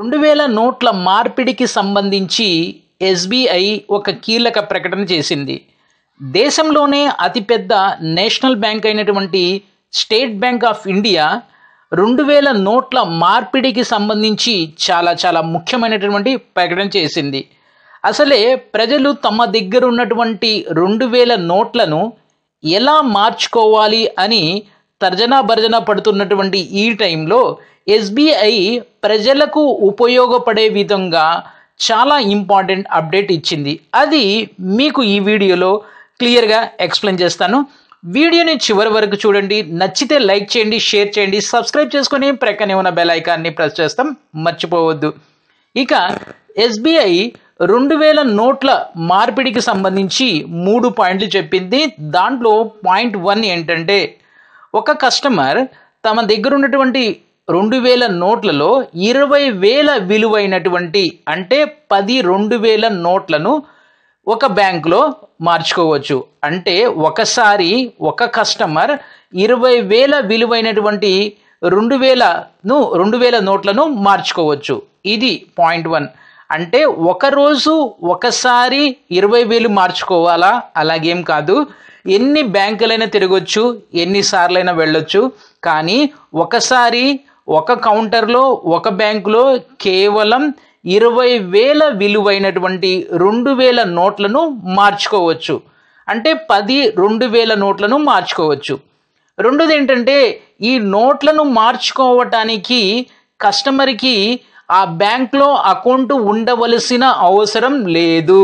రెండు వేల నోట్ల మార్పిడికి సంబంధించి ఎస్బీఐ ఒక కీలక ప్రకటన చేసింది దేశంలోనే అతిపెద్ద నేషనల్ బ్యాంక్ అయినటువంటి స్టేట్ బ్యాంక్ ఆఫ్ ఇండియా రెండు వేల నోట్ల మార్పిడికి సంబంధించి చాలా చాలా ముఖ్యమైనటువంటి ప్రకటన చేసింది అసలే ప్రజలు తమ దగ్గర ఉన్నటువంటి రెండు వేల నోట్లను ఎలా మార్చుకోవాలి అని తర్జనా భర్జన పడుతున్నటువంటి ఈ టైంలో ఎస్బీఐ ప్రజలకు ఉపయోగపడే విధంగా చాలా ఇంపార్టెంట్ అప్డేట్ ఇచ్చింది అది మీకు ఈ వీడియోలో క్లియర్గా ఎక్స్ప్లెయిన్ చేస్తాను వీడియోని చివరి వరకు చూడండి నచ్చితే లైక్ చేయండి షేర్ చేయండి సబ్స్క్రైబ్ చేసుకుని ప్రక్కనే ఉన్న బెల్ ఐకాన్ని ప్రెస్ చేస్తాం మర్చిపోవద్దు ఇక ఎస్బీఐ రెండు వేల నోట్ల మార్పిడికి సంబంధించి మూడు పాయింట్లు చెప్పింది దాంట్లో పాయింట్ వన్ ఏంటంటే ఒక కస్టమర్ తమ దగ్గర ఉన్నటువంటి రెండు వేల నోట్లలో ఇరవై వేల విలువైనటువంటి అంటే పది రెండు వేల నోట్లను ఒక బ్యాంకులో మార్చుకోవచ్చు అంటే ఒకసారి ఒక కస్టమర్ ఇరవై వేల విలువైనటువంటి రెండు వేలను రెండు వేల నోట్లను మార్చుకోవచ్చు ఇది పాయింట్ వన్ అంటే ఒకరోజు ఒకసారి ఇరవై వేలు మార్చుకోవాలా అలాగేం కాదు ఎన్ని బ్యాంకులైనా తిరగొచ్చు ఎన్నిసార్లైనా వెళ్ళొచ్చు కానీ ఒకసారి ఒక కౌంటర్లో ఒక బ్యాంకులో కేవలం ఇరవై వేల విలువైనటువంటి రెండు వేల నోట్లను మార్చుకోవచ్చు అంటే పది రెండు వేల నోట్లను మార్చుకోవచ్చు రెండోది ఏంటంటే ఈ నోట్లను మార్చుకోవటానికి కస్టమర్కి ఆ బ్యాంక్లో అకౌంట్ ఉండవలసిన అవసరం లేదు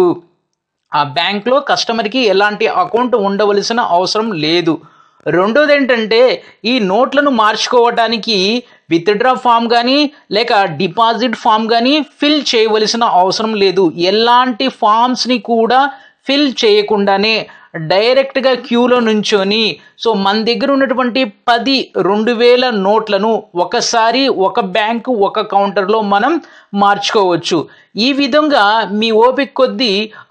ఆ బ్యాంక్లో కస్టమర్కి ఎలాంటి అకౌంట్ ఉండవలసిన అవసరం లేదు రెండోది ఏంటంటే ఈ నోట్లను మార్చుకోవటానికి విత్డ్రా ఫామ్ కానీ లేక డిపాజిట్ ఫామ్ కానీ ఫిల్ చేయవలసిన అవసరం లేదు ఎలాంటి ఫామ్స్ని కూడా ఫిల్ చేయకుండానే డైరెక్ట్గా క్యూలో నుంచొని సో మన దగ్గర ఉన్నటువంటి పది రెండు వేల నోట్లను ఒకసారి ఒక బ్యాంకు ఒక కౌంటర్లో మనం మార్చుకోవచ్చు ఈ విధంగా మీ ఓపిక కొద్దీ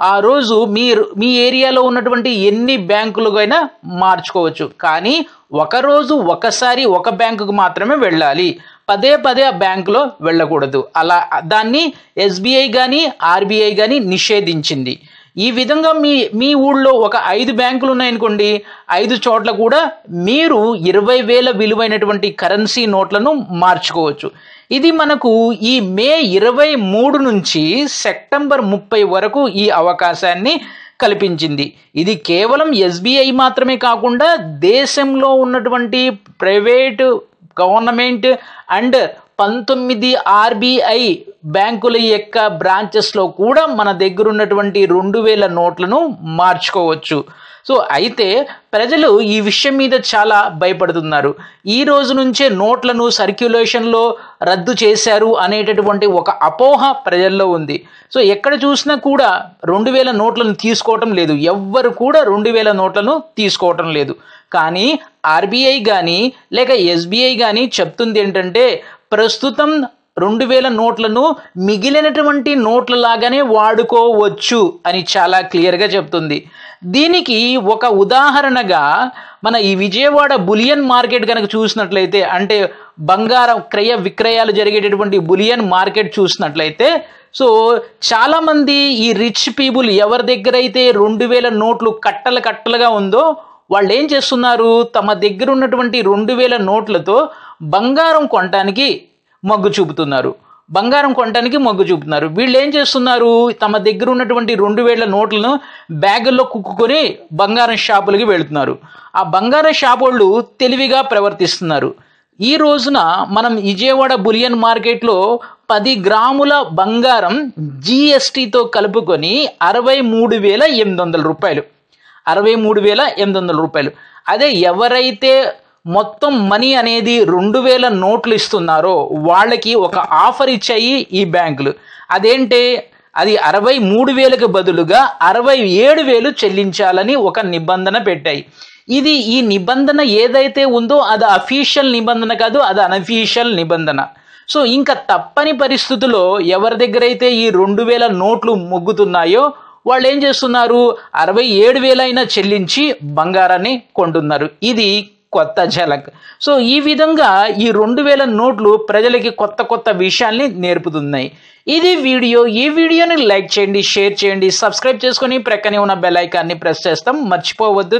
ఆ రోజు మీ మీ ఏరియాలో ఉన్నటువంటి ఎన్ని బ్యాంకులుగైనా మార్చుకోవచ్చు కానీ ఒకరోజు ఒకసారి ఒక బ్యాంకుకు మాత్రమే వెళ్ళాలి పదే పదే ఆ బ్యాంకులో వెళ్ళకూడదు అలా దాన్ని ఎస్బీఐ కానీ ఆర్బీఐ కానీ నిషేధించింది ఈ విధంగా మీ మీ ఊళ్ళో ఒక ఐదు బ్యాంకులు ఉన్నాయనుకోండి ఐదు చోట్ల కూడా మీరు ఇరవై వేల విలువైనటువంటి కరెన్సీ నోట్లను మార్చుకోవచ్చు ఇది మనకు ఈ మే ఇరవై మూడు నుంచి సెప్టెంబర్ ముప్పై వరకు ఈ అవకాశాన్ని కల్పించింది ఇది కేవలం ఎస్బీఐ మాత్రమే కాకుండా దేశంలో ఉన్నటువంటి ప్రైవేటు గవర్నమెంట్ అండ్ పంతొమ్మిది ఆర్బీఐ బ్యాంకుల యొక్క బ్రాంచెస్లో కూడా మన దగ్గర ఉన్నటువంటి రెండు వేల నోట్లను మార్చుకోవచ్చు సో అయితే ప్రజలు ఈ విషయం మీద చాలా భయపడుతున్నారు ఈ రోజు నుంచే నోట్లను సర్క్యులేషన్లో రద్దు చేశారు అనేటటువంటి ఒక అపోహ ప్రజల్లో ఉంది సో ఎక్కడ చూసినా కూడా రెండు వేల నోట్లను తీసుకోవటం లేదు ఎవ్వరు కూడా రెండు వేల నోట్లను తీసుకోవటం లేదు కానీ ఆర్బీఐ కానీ లేక ఎస్బీఐ కానీ చెప్తుంది ఏంటంటే ప్రస్తుతం రెండు వేల నోట్లను మిగిలినటువంటి నోట్ల లాగానే వాడుకోవచ్చు అని చాలా క్లియర్గా చెప్తుంది దీనికి ఒక ఉదాహరణగా మన ఈ విజయవాడ బులియన్ మార్కెట్ కనుక చూసినట్లయితే అంటే బంగారం క్రయ విక్రయాలు జరిగేటటువంటి బులియన్ మార్కెట్ చూసినట్లయితే సో చాలామంది ఈ రిచ్ పీపుల్ ఎవరి దగ్గర అయితే రెండు వేల నోట్లు కట్టలు కట్టలుగా ఉందో వాళ్ళు ఏం చేస్తున్నారు తమ దగ్గర ఉన్నటువంటి రెండు వేల నోట్లతో బంగారం కొనటానికి మొగ్గు చూపుతున్నారు బంగారం కొనడానికి మొగ్గు చూపుతున్నారు వీళ్ళు ఏం చేస్తున్నారు తమ దగ్గర ఉన్నటువంటి రెండు వేల నోట్లను బ్యాగుల్లో కుక్కుని బంగారం షాపులకి వెళుతున్నారు ఆ బంగారం షాప్ వాళ్ళు తెలివిగా ప్రవర్తిస్తున్నారు ఈ రోజున మనం విజయవాడ బులియన్ మార్కెట్లో పది గ్రాముల బంగారం జిఎస్టీతో కలుపుకొని అరవై మూడు వేల ఎనిమిది వందల రూపాయలు అరవై మూడు వేల ఎనిమిది వందల రూపాయలు అదే ఎవరైతే మొత్తం మనీ అనేది రెండు వేల నోట్లు ఇస్తున్నారో వాళ్ళకి ఒక ఆఫర్ ఇచ్చాయి ఈ బ్యాంకులు అదేంటే అది అరవై మూడు వేలకు బదులుగా అరవై ఏడు వేలు చెల్లించాలని ఒక నిబంధన పెట్టాయి ఇది ఈ నిబంధన ఏదైతే ఉందో అది అఫీషియల్ నిబంధన కాదు అది అనఫీషియల్ నిబంధన సో ఇంకా తప్పని పరిస్థితుల్లో ఎవరి దగ్గర అయితే ఈ రెండు వేల నోట్లు మొగ్గుతున్నాయో వాళ్ళు ఏం చేస్తున్నారు అరవై ఏడు వేలైనా చెల్లించి బంగారాన్ని కొంటున్నారు ఇది కొత్త ఝలక్ సో ఈ విధంగా ఈ రెండు వేల నోట్లు ప్రజలకి కొత్త కొత్త విషయాల్ని నేర్పుతున్నాయి ఇది వీడియో ఈ వీడియోని లైక్ చేయండి షేర్ చేయండి సబ్స్క్రైబ్ చేసుకొని ప్రక్కనే ఉన్న బెల్ ఐకాన్ని ప్రెస్ చేస్తాం మర్చిపోవద్దు